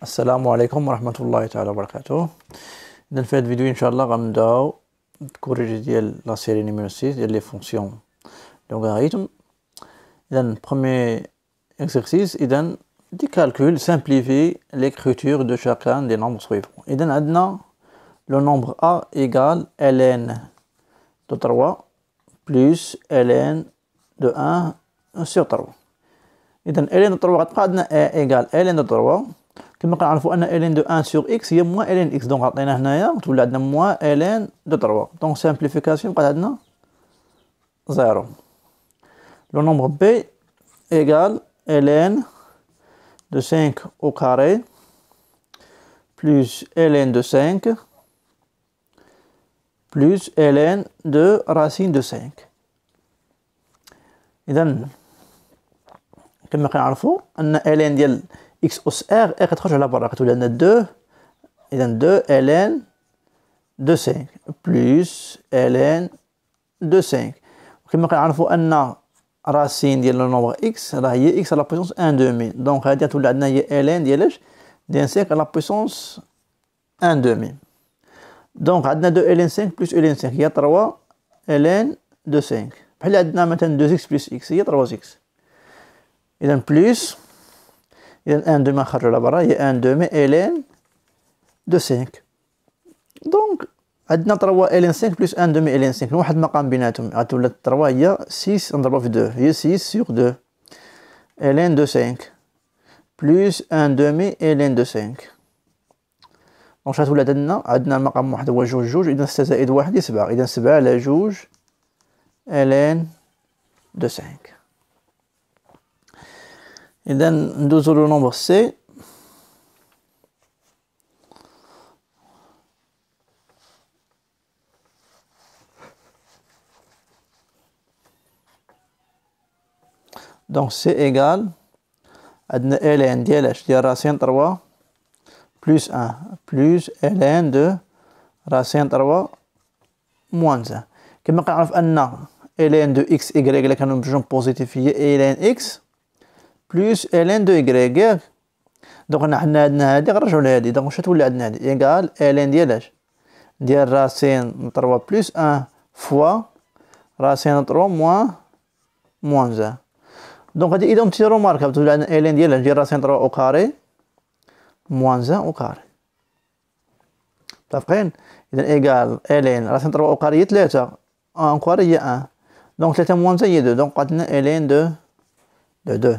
Assalamu alaikum wa rahmatullahi wa barakatuh. Dans faire une corriger la série numéro 6 les fonctions Le premier exercice de simplifier l'écriture de chacun des nombres suivants le nombre a égale ln de 3 plus ln de 1 sur 3 ln de égal ln de comme a ln de 1 sur x, il y a moins ln x. Donc on a ln de ln de 3. Donc simplification, pas d'adresse 0. Le nombre b est égal ln de 5 au carré plus ln de 5 plus ln de racine de 5. Et donc, comme on a ln de x r est retroche la barre, tout le est 2, il y a 2 ln de 5, plus ln de 5, ok, il y a un nouveau, il nombre x, il x à la puissance demi. donc il y a tout ln de 5, il y a 5 à la puissance demi. donc il a 2 ln 5 plus ln 5, qui est 3 ln de 5, il a maintenant 2 x plus x, il y a 3 x, il y a plus Il y a un demi لبرا il y a un demi ln de 5 دونك عندنا 3 ln 5 plus 1 demi ln 5 واحد المقام بيناتهم غتولي 3 هي 6 نضربها في 2 هي 6 سيغ 2 ln de 5 بلس 1 demi ln de 5 دونك شحال ولات عندنا عندنا المقام واحد هو جوج جوج اذا 6 زائد واحد سبعة اذا سبعة على جوج ln دو 5 Et then, nous avons le nombre C. Donc, C égale à ln de LH, de racine de 3, plus 1, plus ln de racine de 3, moins 1. Comme on que ln de x, y, là, quand nous avons positifié ln x, بلس ln دو y دونك حنا عندنا هادي غنرجعو لهادي دونك واش تولي عندنا هادي ايكال ln ديال اش ديال راسين تروا بلس ان فوا راسين تروا موان موان زان دونك هادي ايدونتي رومارك تولي عندنا ln ديال اش ديال راسين تروا او كاري موان زان او كاري متفقين اذا ايكال ln راسين تروا او كاري هي تلاتة ان كاري هي ان دونك تلاتة موان زان هي دو دونك عندنا ln دو دو دو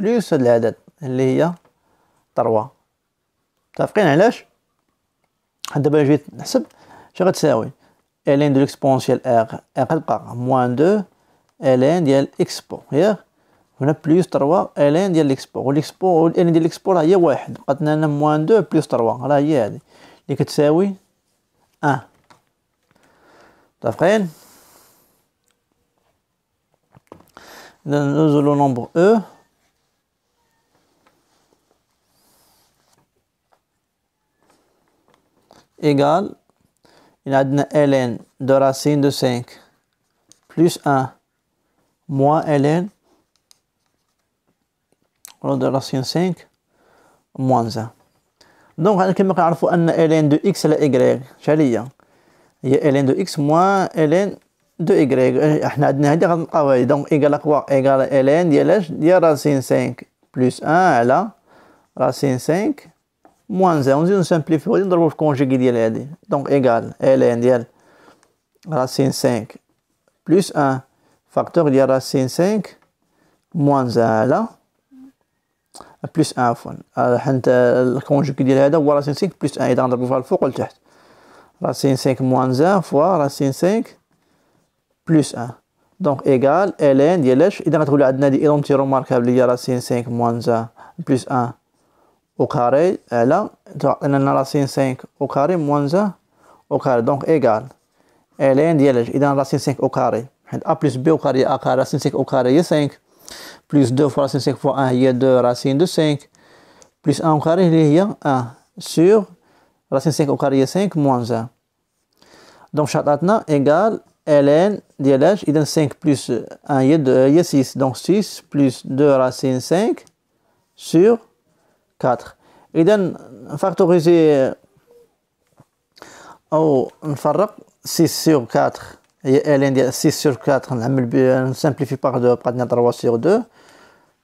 بلوس هاد العدد اللي هي تروا متفقين علاش دابا جيت نحسب شنو غتساوي ln دو ليكسبونسيال ار ار غتبقى موان دو الين ديال اكسبو ياك هنا بلوس تروا الين ديال و والاكسبو ln ديال ليكسبو راه هي واحد بقات لنا موان دو بلوس تروا راه هي هادي اللي كتساوي ان آه. متفقين إذا ندوزو لو نومبر او e. égal il a ln de racine de 5 plus 1 moins ln de racine 5 moins 1. Donc, on va dire ln de x est y. y a ln de x moins ln de y. احنا عندنا هذه quoi دونك ln de racine 5 plus 1 racine racine 5 moins 1, on simplifie, on doit conjuguer de l'aide. Donc égal, ln de racine 5 plus 1 facteur de racine 5 moins 1 là plus 1 fois. le conjugué de l'aide, ou racine 5 plus 1 et dans le profil, faut qu'on le Racine 5 moins 1 fois racine 5 plus 1. Donc égal ln de l'aide, il y a racine 5 moins 1 plus 1 au carré, et là, on a racine 5 au carré moins 1 au carré, donc égal. Et là, il y a racine 5 au carré. A plus B au carré, A carré, racine 5 au carré, il 5. Plus 2 fois racine 5 fois 1, il y a 2 racine de 5. Plus 1 au carré, il y a 1 sur racine 5 au carré, il 5 moins 1. Donc, chatatna égale ln d'LH, il y a 5 plus 1, il y a 2, y 6. Donc, 6 plus 2 racine 5 sur 4. Euh, et donc, factoriser ou 6 sur 4, et l'indice 6 sur 4, on simplifie par 2, on 3 sur 2,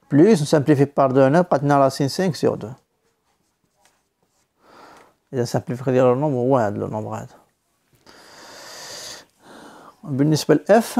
plus on simplifie par 2, on 5 sur 2. on simplifie le nombre, ouais, le nombre. F,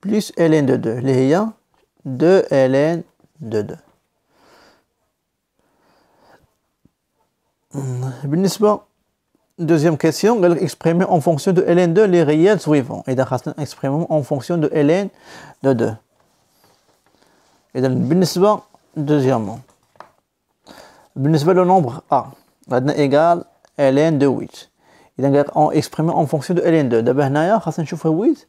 plus ln de 2 l'ayant 2 ln de 2 بالنسبة hmm. deuxième question exprimer en fonction de ln 2 les réels suivants et d'accord, exprimer en fonction de ln de 2 et بالنسبة deuxièmement بالنسبة le nombre a عندنا égal ln de 8 إذا on exprimer en fonction de ln 2 y a un chiffre 8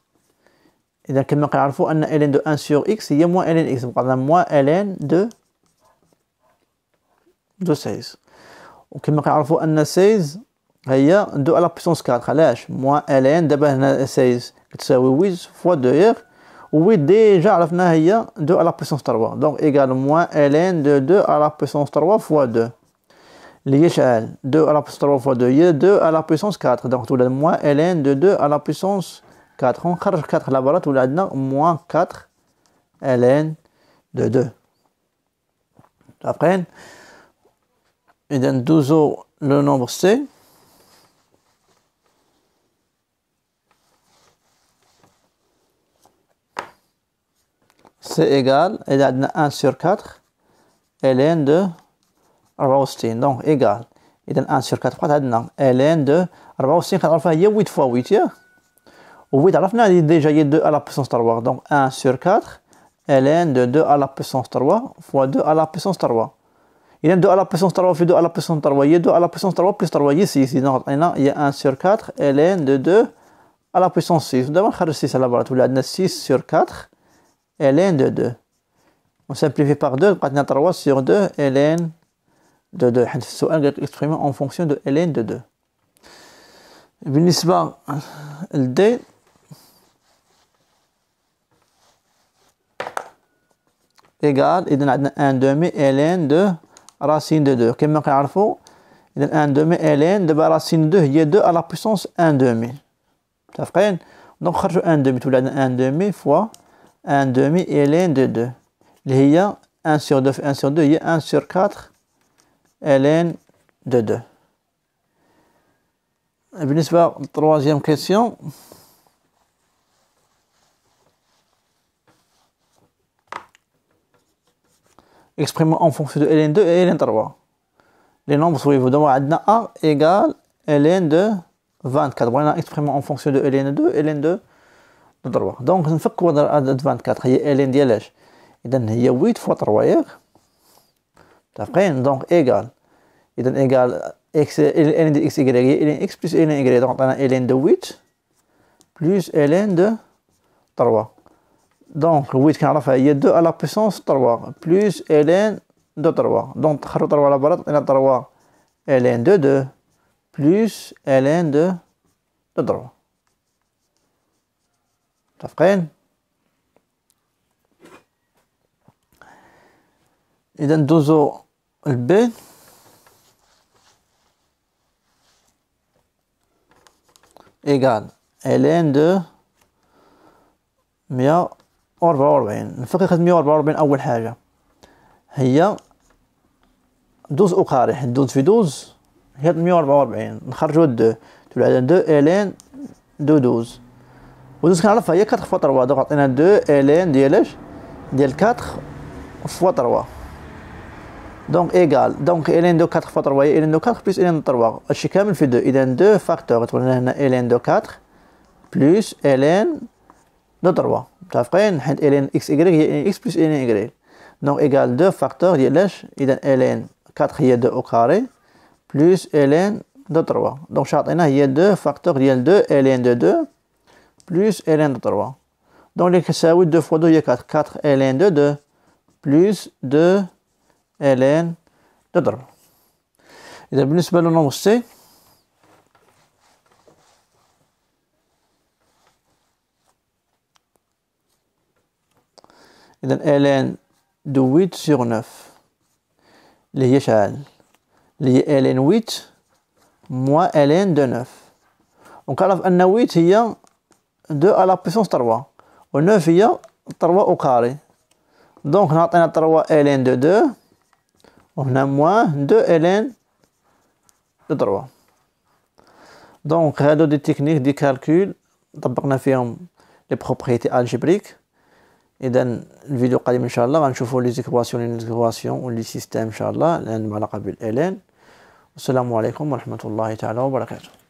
Et donc, comme on peut que ln de 1 sur x, est y a moins ln x. Donc, on a moins ln de, 2 16. Donc, comme on peut que 16, il y 2 à la puissance 4. Alors, ah, moins ln, de 16, c'est 8 fois 2 hier. Oui, déjà, on a 2 à la puissance 3. Donc, égal moins ln de 2 à la puissance 3 fois 2. L'échelle, 2 à la puissance 3 fois 2, il y a 2 à la puissance 4. Donc, tout le moins ln de 2 à la puissance 4 charge 4 la balade là-dedans, moins 4 ln de 2 donne 12 euros le nombre C. c'est égal, il a 1 sur 4, ln de Rostin. donc égal. Il a 1 sur 4, il a ln de Rothstein, il y a 8 fois 8, oui, il y déjà 2 à la puissance 3. Donc 1 sur 4 ln de 2 à la puissance 3 fois 2 à la puissance 3. Il y a 2 à la puissance 3 fois 2 à la puissance 3. Il y a 2 à la puissance 3 plus 3 ici. il y a 1 sur 4 ln de 2 à la puissance 6. D'abord, on 6 à la barre. 6 sur 4 ln de 2. On simplifie par 2. On a 3 sur 2 ln de 2. C'est exprimé en fonction de ln de 2. بالنسبة لدي égale et demi ln de racine de 2. Qu'est-ce que nous demi ln de racine de 2, il y 2 à la puissance 1 demi. Donc, on a demi, fois 1,5 demi ln de 2. Il y a 1 sur 2, 1 sur 2, il y a 1 sur 4 ln de 2. vais faire la troisième question. exprimé en fonction de ln2 et ln3. Les nombres sont évidents. A égale ln de 24. On a exprimé en fonction de ln2 et ln2 de 3. Donc, on fait quoi de 24 a ln ديال il y a 8 fois 3 ياك donc égale il y a ln de x y ln x plus ln y. Donc, on a ln de 8 plus ln de 3. Donc, 8 il y a 2 à la puissance 3, plus ln de 3. Donc, 3 à la barre, ln 3, ln de 2, plus ln de 3. متفقين اذا le B, ايكال ln de 100 وربعة وربعين الفقرة خدمية وربعة وربعين أول حاجة هي دوز أو قاري دوز في دوز هي مية وربعة وربعين نخرجو دو تولي عندنا دو إلين دو دوز ودوز كنعرفها هي كاتخ فوا تروا دوك عطينا دو إلين ديالاش ديال كاتخ فوا تروا دونك ايكال دونك إلين دو كاتخ فوا تروا هي إلين دو كاتخ بليس إلين دو تروا هادشي كامل في دو إذا دو فاكتور غتولنا هنا إلين دو كاتخ بليس إلين de 3 تفقين حيت ln x y هي x plus ln y donc égale 2 facteur ديالاش اذا ln 4 هي 2 au carré plus ln de 3 donc شاطينا هي 2 facteur ديال 2 ln de 2 plus ln de 3 donc اللي كتساوي 2 fois 2 هي 4 4 ln de 2 plus 2 ln de 3 اذا بالنسبه nombre C. Il y a ln de 8 sur 9 qui est ln 8 moins ln de 9. On a 8, il y a 2 à la puissance de 3. Et 9, il y a 3 au carré. Donc, on a 3 ln de 2. On a moins 2 ln de 3. Donc, c'est une technique de calcul on affirme les propriétés algébriques. اذا الفيديو القادم ان شاء الله غنشوفوا لي زيكواسيون لي زيكواسيون ولي سيستيم ان شاء الله لان عندهم علاقه بالالين والسلام عليكم ورحمه الله تعالى وبركاته